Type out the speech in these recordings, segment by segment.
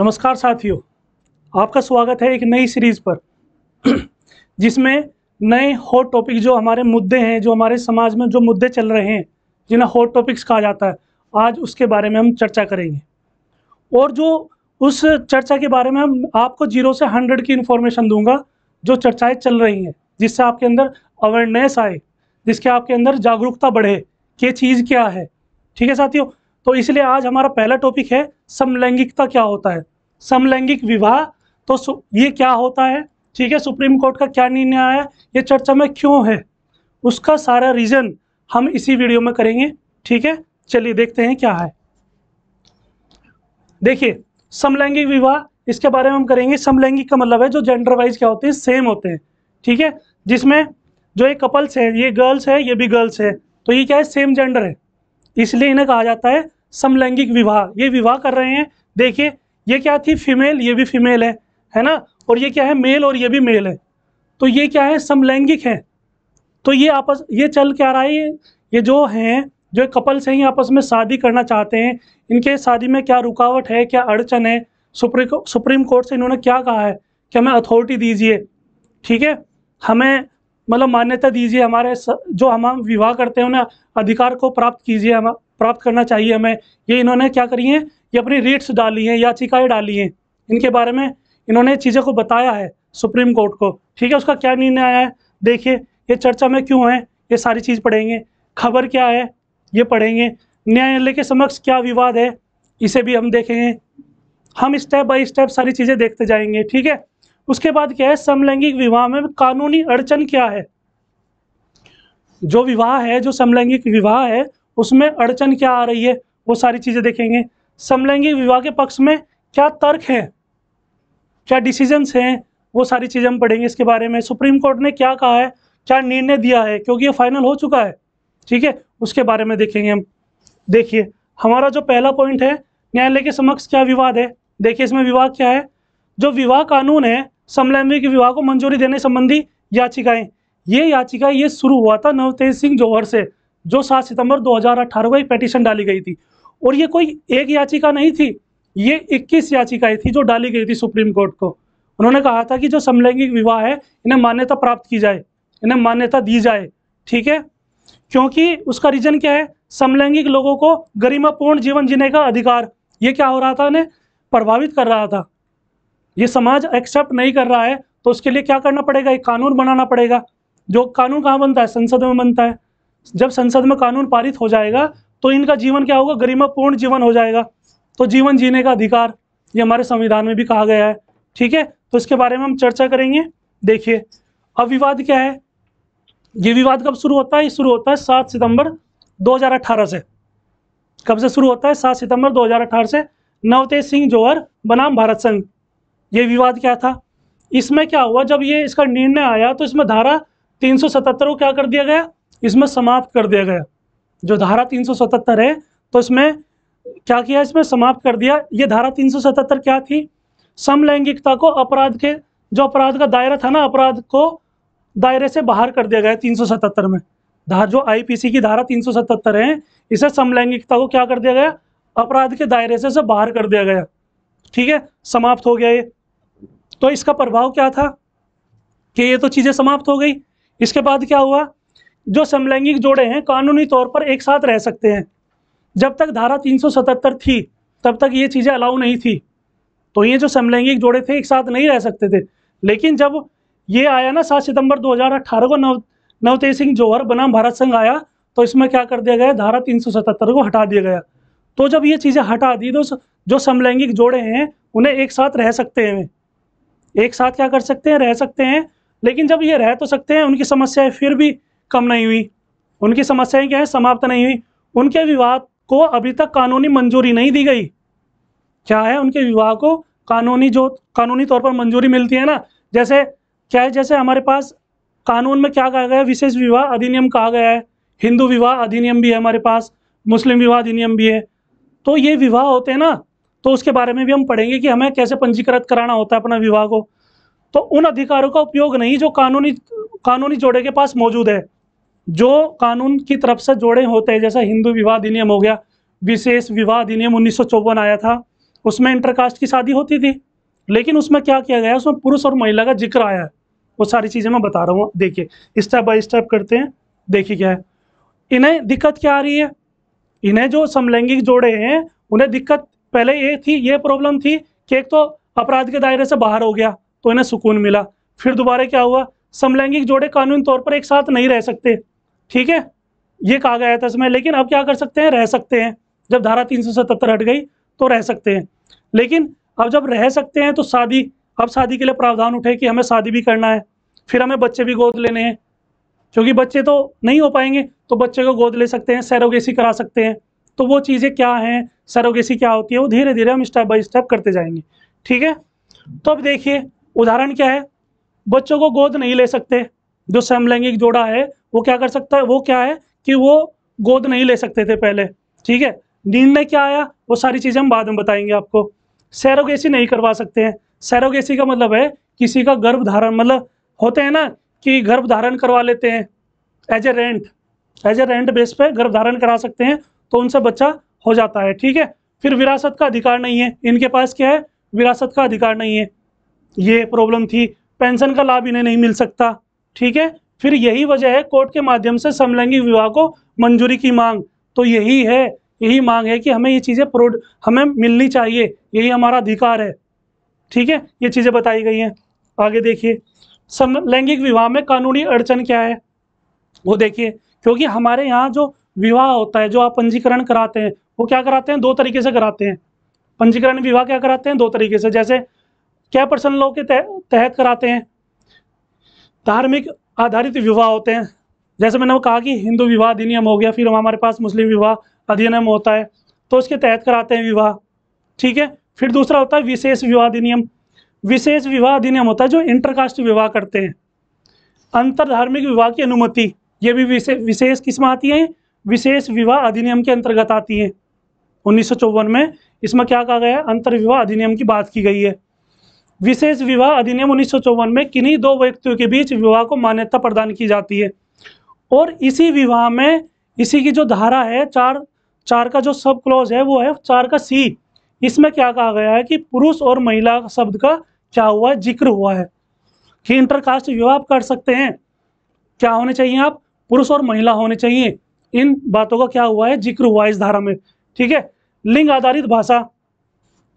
नमस्कार साथियों आपका स्वागत है एक नई सीरीज़ पर जिसमें नए हॉट टॉपिक जो हमारे मुद्दे हैं जो हमारे समाज में जो मुद्दे चल रहे हैं जिन्हें हॉट टॉपिक्स कहा जाता है आज उसके बारे में हम चर्चा करेंगे और जो उस चर्चा के बारे में हम आपको जीरो से हंड्रेड की इन्फॉर्मेशन दूंगा जो चर्चाएं चल रही हैं जिससे आपके अंदर अवेयरनेस आए जिसके आपके अंदर जागरूकता बढ़े कि चीज़ क्या है ठीक है साथियों तो इसलिए आज हमारा पहला टॉपिक है समलैंगिकता क्या होता है समलैंगिक विवाह तो ये क्या होता है ठीक है सुप्रीम कोर्ट का क्या निर्णय आया ये चर्चा में क्यों है उसका सारा रीजन हम इसी वीडियो में करेंगे ठीक है चलिए देखते हैं क्या है देखिए समलैंगिक विवाह इसके बारे में हम करेंगे समलैंगिक का मतलब है जो जेंडर वाइज क्या होते हैं सेम होते हैं ठीक है जिसमें जो ये कपल्स है ये गर्ल्स है ये भी गर्ल्स है तो ये क्या है सेम जेंडर है इसलिए इन्हें कहा जाता है समलैंगिक विवाह ये विवाह कर रहे हैं देखिए ये क्या थी फीमेल ये भी फीमेल है है ना और ये क्या है मेल और ये भी मेल है तो ये क्या है समलैंगिक है तो ये आपस ये चल क्या रहा है ये ये जो हैं जो कपल्स हैं ये आपस में शादी करना चाहते हैं इनके शादी में क्या रुकावट है क्या अड़चन है सुप्रीम सुप्रीम कोर्ट से इन्होंने क्या कहा है कि हमें अथॉरिटी दीजिए ठीक है हमें मतलब मान्यता दीजिए हमारे स, जो हम विवाह करते हैं उन्हें अधिकार को प्राप्त कीजिए हम प्राप्त करना चाहिए हमें ये इन्होंने क्या करी है ये अपनी रीट्स डाली हैं याचिकाएँ डाली हैं इनके बारे में इन्होंने चीज़ों को बताया है सुप्रीम कोर्ट को ठीक है उसका क्या निर्णय आया है देखिए ये चर्चा में क्यों है ये सारी चीज़ पढ़ेंगे खबर क्या है ये पढ़ेंगे न्यायालय के समक्ष क्या विवाद है इसे भी हम देखेंगे हम स्टेप बाय स्टेप सारी चीज़ें देखते जाएंगे ठीक है उसके बाद क्या है समलैंगिक विवाह में कानूनी अड़चन क्या है जो विवाह है जो समलैंगिक विवाह है उसमें अड़चन क्या आ रही है वो सारी चीज़ें देखेंगे समलैंगिक विवाह के पक्ष में क्या तर्क है क्या डिसीजंस हैं वो सारी चीज़ें हम पढ़ेंगे इसके बारे में सुप्रीम कोर्ट ने क्या कहा है क्या निर्णय दिया है क्योंकि ये फाइनल हो चुका है ठीक है उसके बारे में देखेंगे हम देखिए हमारा जो पहला पॉइंट है न्यायालय के समक्ष क्या विवाद है देखिए इसमें विवाद क्या है जो विवाह कानून है समलैंगिक विवाह को मंजूरी देने संबंधी याचिकाएं ये याचिका ये शुरू हुआ था नवतेज सिंह जौहर से जो सात सितंबर 2018 को एक पेटिशन डाली गई थी और ये कोई एक याचिका नहीं थी ये 21 याचिकाएं थी जो डाली गई थी सुप्रीम कोर्ट को उन्होंने कहा था कि जो समलैंगिक विवाह है इन्हें मान्यता प्राप्त की जाए इन्हें मान्यता दी जाए ठीक है क्योंकि उसका रीजन क्या है समलैंगिक लोगों को गरिमापूर्ण जीवन जीने का अधिकार ये क्या हो रहा था उन्हें प्रभावित कर रहा था ये समाज एक्सेप्ट नहीं कर रहा है तो उसके लिए क्या करना पड़ेगा एक कानून बनाना पड़ेगा जो कानून कहाँ बनता है संसद में बनता है जब संसद में कानून पारित हो जाएगा तो इनका जीवन क्या होगा गरिमापूर्ण जीवन हो जाएगा तो जीवन जीने का अधिकार ये हमारे संविधान में भी कहा गया है ठीक है तो इसके बारे में हम चर्चा करेंगे देखिए अब विवाद क्या है ये विवाद कब शुरू होता है शुरू होता है सात सितंबर 2018 से कब से शुरू होता है सात सितंबर 2018 से नवतेज सिंह जोहर बनाम भारत संघ ये विवाद क्या था इसमें क्या हुआ जब ये इसका निर्णय आया तो इसमें धारा 377 को क्या कर दिया गया इसमें समाप्त कर दिया गया जो धारा 377 है तो इसमें क्या किया इसमें समाप्त कर दिया ये धारा 377 क्या थी समलैंगिकता को अपराध के जो अपराध का दायरा था ना अपराध को दायरे से बाहर कर दिया गया तीन सौ सतहत्तर में धार जो आईपीसी की धारा तीन है इसे समलैंगिकता को क्या कर दिया गया अपराध के दायरे से, से बाहर कर दिया गया ठीक है समाप्त हो गया ये तो इसका प्रभाव क्या था कि ये तो चीज़ें समाप्त हो गई इसके बाद क्या हुआ जो समलैंगिक जोड़े हैं कानूनी तौर पर एक साथ रह सकते हैं जब तक धारा 377 थी तब तक ये चीज़ें अलाउ नहीं थी तो ये जो समलैंगिक जोड़े थे एक साथ नहीं रह सकते थे लेकिन जब ये आया ना सात सितंबर 2018 को नव नवतेज सिंह जौहर बनाम भारत संघ आया तो इसमें क्या कर दिया गया धारा 377 को हटा दिया गया तो जब ये चीज़ें हटा दी तो जो समलैंगिक जोड़े हैं उन्हें एक साथ रह सकते हैं एक साथ क्या कर सकते हैं रह सकते हैं लेकिन जब ये रह तो सकते हैं उनकी समस्याएं फिर भी कम नहीं हुई उनकी समस्याएं क्या है समाप्त नहीं हुई उनके विवाह को अभी तक कानूनी मंजूरी नहीं दी गई क्या है उनके विवाह को कानूनी जो कानूनी तौर पर मंजूरी मिलती है ना जैसे क्या है जैसे हमारे पास कानून में क्या कहा गया है विशेष विवाह अधिनियम कहा गया है हिंदू विवाह अधिनियम भी है हमारे पास मुस्लिम विवाह अधिनियम भी है तो ये विवाह होते हैं ना तो उसके बारे में भी हम पढ़ेंगे कि हमें कैसे पंजीकृत कराना होता है अपना विवाह को तो उन अधिकारों का उपयोग नहीं जो कानूनी कानूनी जोड़े के पास मौजूद है जो कानून की तरफ से जोड़े होते हैं जैसा हिंदू विवाह अधिनियम हो गया विशेष विवाह अधिनियम उन्नीस आया था उसमें इंटरकास्ट की शादी होती थी लेकिन उसमें क्या किया गया उसमें पुरुष और महिला का जिक्र आया है वो सारी चीज़ें मैं बता रहा हूँ देखिए स्टेप बाय स्टेप करते हैं देखिए क्या है इन्हें दिक्कत क्या आ रही है इन्हें जो समलैंगिक जोड़े हैं उन्हें दिक्कत पहले ये थी ये प्रॉब्लम थी कि एक तो अपराध के दायरे से बाहर हो गया तो इन्हें सुकून मिला फिर दोबारा क्या हुआ समलैंगिक जोड़े कानूनी तौर पर एक साथ नहीं रह सकते ठीक है ये कहा गया था इसमें लेकिन अब क्या कर सकते हैं रह सकते हैं जब धारा तीन हट गई तो रह सकते हैं लेकिन अब जब रह सकते हैं तो शादी अब शादी के लिए प्रावधान उठे कि हमें शादी भी करना है फिर हमें बच्चे भी गोद लेने हैं क्योंकि बच्चे तो नहीं हो पाएंगे तो बच्चे को गोद ले सकते हैं सैरोगेसी करा सकते हैं तो वो चीज़ें क्या हैं सरोगेसी क्या होती है वो धीरे धीरे हम स्टेप बाई स्टेप करते जाएंगे ठीक है तो अब देखिए उदाहरण क्या है बच्चों को गोद नहीं ले सकते जो समलैंगिक जोड़ा है वो क्या कर सकता है वो क्या है कि वो गोद नहीं ले सकते थे पहले ठीक है निर्णय क्या आया वो सारी चीज़ें हम बाद में बताएंगे आपको सैरोगेसी नहीं करवा सकते हैं सैरोगेसी का मतलब है किसी का गर्भ धारण मतलब होते हैं ना कि गर्भ धारण करवा लेते हैं as a rent as a rent base पे गर्भ धारण करा सकते हैं तो उनसे बच्चा हो जाता है ठीक है फिर विरासत का अधिकार नहीं है इनके पास क्या है विरासत का अधिकार नहीं है ये प्रॉब्लम थी पेंशन का लाभ इन्हें नहीं मिल सकता ठीक है फिर यही वजह है कोर्ट के माध्यम से समलैंगिक विवाह को मंजूरी की मांग तो यही है यही मांग है कि हमें ये चीज़ें प्रोड हमें मिलनी चाहिए यही हमारा अधिकार है ठीक है ये चीज़ें बताई गई हैं आगे देखिए समलैंगिक विवाह में कानूनी अड़चन क्या है वो देखिए क्योंकि हमारे यहाँ जो विवाह होता है जो आप पंजीकरण कराते हैं वो क्या कराते हैं दो तरीके से कराते हैं पंजीकरण विवाह क्या कराते हैं दो तरीके से जैसे क्या पर्सन लॉ के तहत कराते हैं धार्मिक आधारित विवाह होते हैं जैसे मैंने कहा कि हिंदू विवाह अधिनियम हो गया फिर हमारे पास मुस्लिम विवाह अधिनियम होता है तो उसके तहत कराते हैं विवाह ठीक है फिर दूसरा होता है विशेष विवाह अधिनियम विशेष विवाह अधिनियम होता है जो इंटरकास्ट विवाह करते हैं अंतर धार्मिक विवाह की अनुमति ये भी विशेष किस्म आती है विशेष विवाह अधिनियम के अंतर्गत आती है उन्नीस में इसमें क्या कहा गया है अंतर विवाह अधिनियम की बात की गई है विशेष विवाह अधिनियम उन्नीस में किन्हीं दो व्यक्तियों के बीच विवाह को मान्यता प्रदान की जाती है और इसी विवाह में इसी की जो धारा है चार चार का जो सब क्लॉज है वो है चार का सी इसमें क्या कहा गया है कि पुरुष और महिला शब्द का क्या हुआ है जिक्र हुआ है कि इंटरकास्ट विवाह आप कर सकते हैं क्या होने चाहिए आप पुरुष और महिला होने चाहिए इन बातों का क्या हुआ है जिक्र हुआ है इस धारा में ठीक है लिंग आधारित भाषा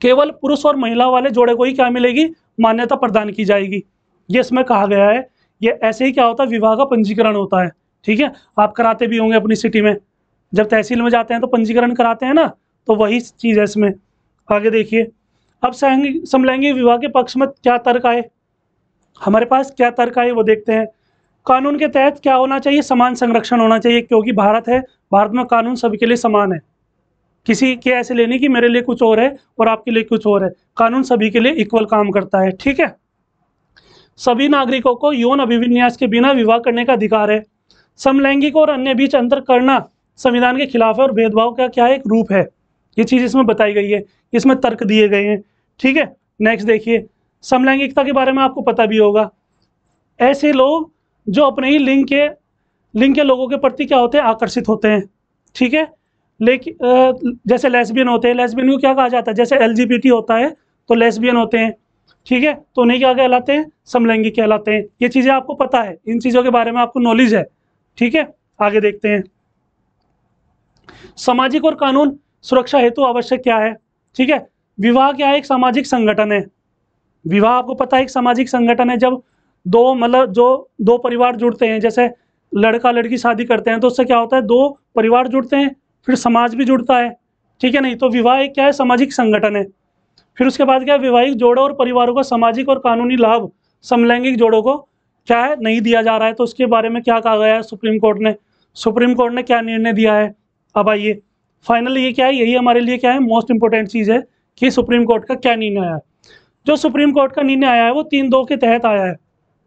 केवल पुरुष और महिला वाले जोड़े को ही क्या मिलेगी मान्यता प्रदान की जाएगी ये इसमें कहा गया है ये ऐसे ही क्या होता है विवाह का पंजीकरण होता है ठीक है आप कराते भी होंगे अपनी सिटी में जब तहसील में जाते हैं तो पंजीकरण कराते हैं ना तो वही चीज़ है इसमें आगे देखिए अब समलैंगिक विवाह के पक्ष में क्या तर्क आए हमारे पास क्या तर्क आए वो देखते हैं कानून के तहत क्या होना चाहिए समान संरक्षण होना चाहिए क्योंकि भारत है भारत में कानून सभी के लिए समान है किसी के ऐसे लेने की मेरे लिए कुछ और है और आपके लिए कुछ और है कानून सभी के लिए इक्वल काम करता है ठीक है सभी नागरिकों को यौन अभिविन्यास के बिना विवाह करने का अधिकार है समलैंगिक और अन्य बीच अंतर करना संविधान के खिलाफ है और भेदभाव का क्या एक रूप है ये चीज़ इसमें बताई गई है इसमें तर्क दिए गए हैं ठीक है नेक्स्ट देखिए समलैंगिकता के बारे में आपको पता भी होगा ऐसे लोग जो अपने ही लिंग के लिंग के लोगों के प्रति क्या होते हैं आकर्षित होते हैं ठीक है लेकिन जैसे लेस्बियन होते हैं लेस्बियन को क्या कहा जाता है जैसे एल होता है तो लेस्बियन होते हैं ठीक है तो उन्हें क्या कहलाते हैं समलैंगिक कहलाते हैं ये चीज़ें आपको पता है इन चीज़ों के बारे में आपको नॉलेज है ठीक है आगे देखते हैं सामाजिक और कानून सुरक्षा हेतु आवश्यक क्या है ठीक है विवाह क्या है एक सामाजिक संगठन है विवाह आपको पता है एक सामाजिक संगठन है जब दो मतलब जो दो परिवार जुड़ते हैं जैसे लड़का लड़की शादी करते हैं तो उससे क्या होता है दो परिवार जुड़ते हैं फिर समाज भी जुड़ता है ठीक है नहीं तो विवाह क्या है सामाजिक संगठन है फिर उसके बाद क्या है जोड़ों और परिवारों का सामाजिक और कानूनी लाभ समलैंगिक जोड़ों को क्या है नहीं दिया जा रहा है तो उसके बारे में क्या कहा गया है सुप्रीम कोर्ट ने सुप्रीम कोर्ट ने क्या निर्णय दिया है अब आइए फाइनल ये क्या है यही हमारे लिए क्या है मोस्ट इंपॉर्टेंट चीज़ है कि सुप्रीम कोर्ट का क्या निर्णय आया है जो सुप्रीम कोर्ट का निर्णय आया है वो तीन दो के तहत आया है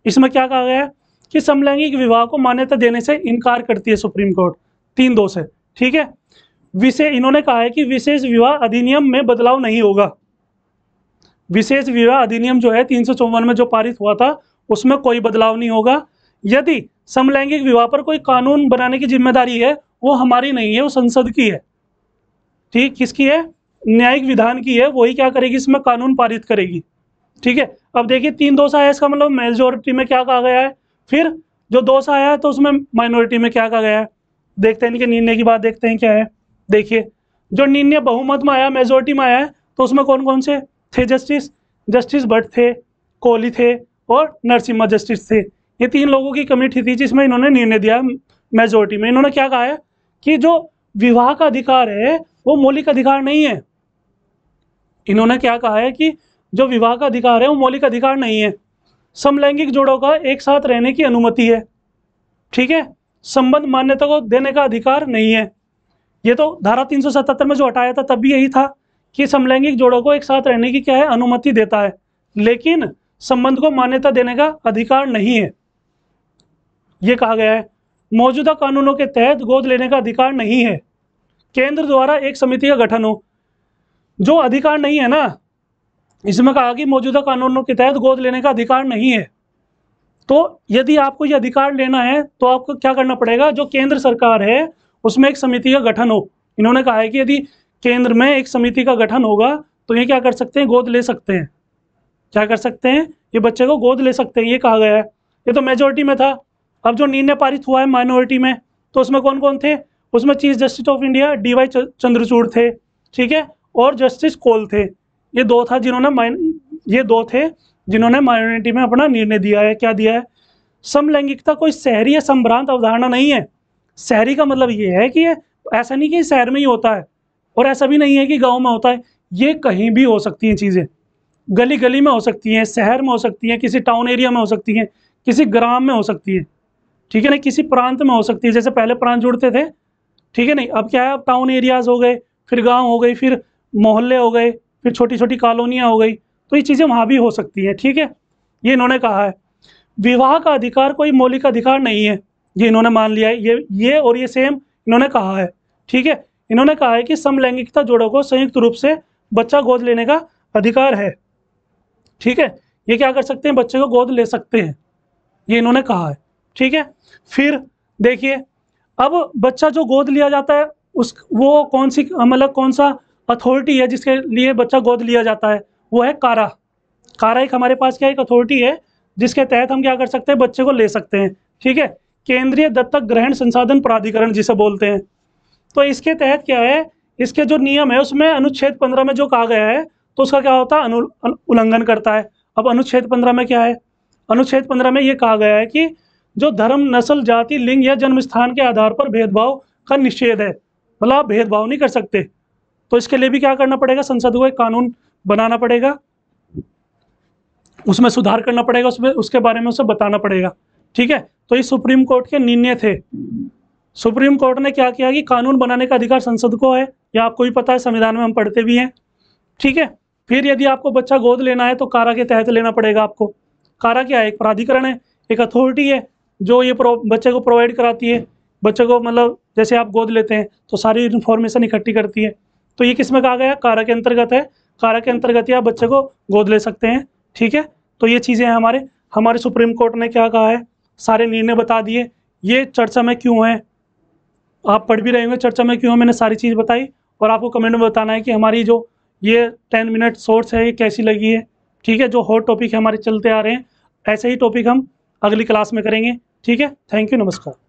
इसमें क्या कहा गया है कि समलैंगिक विवाह को मान्यता देने से इनकार करती है सुप्रीम कोर्ट तीन दो से ठीक है विशेष इन्होंने कहा है कि विशेष विवाह अधिनियम में बदलाव नहीं होगा विशेष विवाह अधिनियम जो है तीन में जो पारित हुआ था उसमें कोई बदलाव नहीं होगा यदि समलैंगिक विवाह पर कोई कानून बनाने की जिम्मेदारी है वो हमारी नहीं है वो संसद की है ठीक किसकी है न्यायिक विधान की है वही क्या करेगी इसमें कानून पारित करेगी ठीक है अब देखिए तीन दोष आया इसका मतलब मेजोरिटी में क्या कहा गया है फिर जो दोष आया है तो उसमें माइनॉरिटी में क्या कहा गया है देखते हैं इनके निर्णय की बात देखते हैं क्या है देखिए जो निर्णय बहुमत में आया मेजोरिटी में आया है तो उसमें कौन कौन से थे जस्टिस जस्टिस भट्ट थे कोहली थे और नरसिम्हा जस्टिस थे ये तीन लोगों की कमेटी थी जिसमें इन्होंने निर्णय दिया मेजोरिटी में इन्होंने क्या कहा है कि जो विवाह का अधिकार है वो मौलिक अधिकार नहीं है इन्होंने क्या कहा है कि जो विवाह का अधिकार है वो मौलिक अधिकार नहीं है समलैंगिक जोड़ों का एक साथ रहने की अनुमति है ठीक है संबंध मान्यता को देने का अधिकार नहीं है ये तो धारा 377 में जो हटाया था तब भी यही था कि समलैंगिक जोड़ों को एक साथ रहने की क्या है अनुमति देता है लेकिन संबंध को मान्यता देने का अधिकार नहीं है ये कहा गया है मौजूदा कानूनों के तहत गोद लेने का अधिकार नहीं है केंद्र द्वारा एक समिति का गठन हो जो अधिकार नहीं है ना इसमें कहा कि मौजूदा कानूनों के तहत गोद लेने का अधिकार नहीं है तो यदि आपको ये अधिकार लेना है तो आपको क्या करना पड़ेगा जो केंद्र सरकार है उसमें एक समिति का गठन हो इन्होंने कहा है कि यदि केंद्र में एक समिति का गठन होगा तो ये क्या कर सकते हैं गोद ले सकते हैं क्या कर सकते हैं ये बच्चे को गोद ले सकते हैं ये कहा गया है ये तो मेजोरिटी में था अब जो निर्णय पारित हुआ है माइनॉरिटी में तो उसमें कौन कौन थे उसमें chief justice of India D Y Chandrachud थे ठीक है और जस्टिस कोल थे ये दो था जिन्होंने ये दो थे जिन्होंने माइनॉरिटी में अपना निर्णय दिया है क्या दिया है समलैंगिकता कोई शहरी या संभ्रांत अवधारणा नहीं है शहरी का मतलब ये है कि ऐसा नहीं कि शहर में ही होता है और ऐसा भी नहीं है कि गांव में होता है ये कहीं भी हो सकती हैं चीज़ें गली गली में हो सकती हैं शहर में हो सकती हैं किसी टाउन एरिया में हो सकती हैं किसी ग्राम में हो सकती है ठीक है ना किसी प्रांत में हो सकती है जैसे पहले प्रांत जुड़ते थे ठीक है नहीं अब क्या है अब टाउन एरियाज़ हो गए फिर गाँव हो गई फिर मोहल्ले हो गए फिर छोटी छोटी कॉलोनियाँ हो गई तो ये चीज़ें वहाँ भी हो सकती हैं ठीक है ये इन्होंने कहा है विवाह का अधिकार कोई मौलिक अधिकार नहीं है ये इन्होंने मान लिया है ये ये और ये सेम इन्होंने कहा है ठीक है इन्होंने कहा है कि समलैंगिकता जोड़ों को संयुक्त रूप से बच्चा गोद लेने का अधिकार है ठीक है ये क्या कर सकते हैं बच्चे को गोद ले सकते हैं ये इन्होंने कहा है ठीक है फिर देखिए अब बच्चा जो गोद लिया जाता है उस वो कौन सी मतलब कौन सा अथॉरिटी है जिसके लिए बच्चा गोद लिया जाता है वो है कारा कारा एक हमारे पास क्या एक अथॉरिटी है जिसके तहत हम क्या कर सकते हैं बच्चे को ले सकते हैं ठीक है केंद्रीय दत्तक ग्रहण संसाधन प्राधिकरण जिसे बोलते हैं तो इसके तहत क्या है इसके जो नियम है उसमें अनुच्छेद पंद्रह में जो कहा गया है तो उसका क्या होता है उल्लंघन करता है अब अनुच्छेद पंद्रह में क्या है अनुच्छेद पंद्रह में ये कहा गया है कि जो धर्म नस्ल जाति लिंग या जन्म स्थान के आधार पर भेदभाव का निषेध है मतलब आप भेदभाव नहीं कर सकते तो इसके लिए भी क्या करना पड़ेगा संसद को एक कानून बनाना पड़ेगा उसमें सुधार करना पड़ेगा उसमें उसके बारे में उसे बताना पड़ेगा ठीक है तो ये सुप्रीम कोर्ट के निर्णय थे सुप्रीम कोर्ट ने क्या किया कि कानून बनाने का अधिकार संसद को है या आपको भी पता है संविधान में हम पढ़ते भी हैं ठीक है फिर यदि आपको बच्चा गोद लेना है तो कारा के तहत लेना पड़ेगा आपको कारा क्या है एक प्राधिकरण है एक अथॉरिटी है जो ये बच्चे को प्रोवाइड कराती है बच्चे को मतलब जैसे आप गोद लेते हैं तो सारी इन्फॉर्मेशन इकट्ठी करती है तो ये किस में कहा गया कारा के अंतर्गत है कारा के अंतर्गत ही आप बच्चे को गोद ले सकते हैं ठीक है तो ये चीज़ें हैं हमारे हमारे सुप्रीम कोर्ट ने क्या कहा है सारे निर्णय बता दिए ये चर्चा में क्यों है आप पढ़ भी रहे होंगे चर्चा में क्यों है मैंने सारी चीज़ बताई और आपको कमेंट में बताना है कि हमारी जो ये टेन मिनट सोर्स है ये कैसी लगी है ठीक है जो हॉट टॉपिक हमारे चलते आ रहे हैं ऐसे ही टॉपिक हम अगली क्लास में करेंगे ठीक है थैंक यू नमस्कार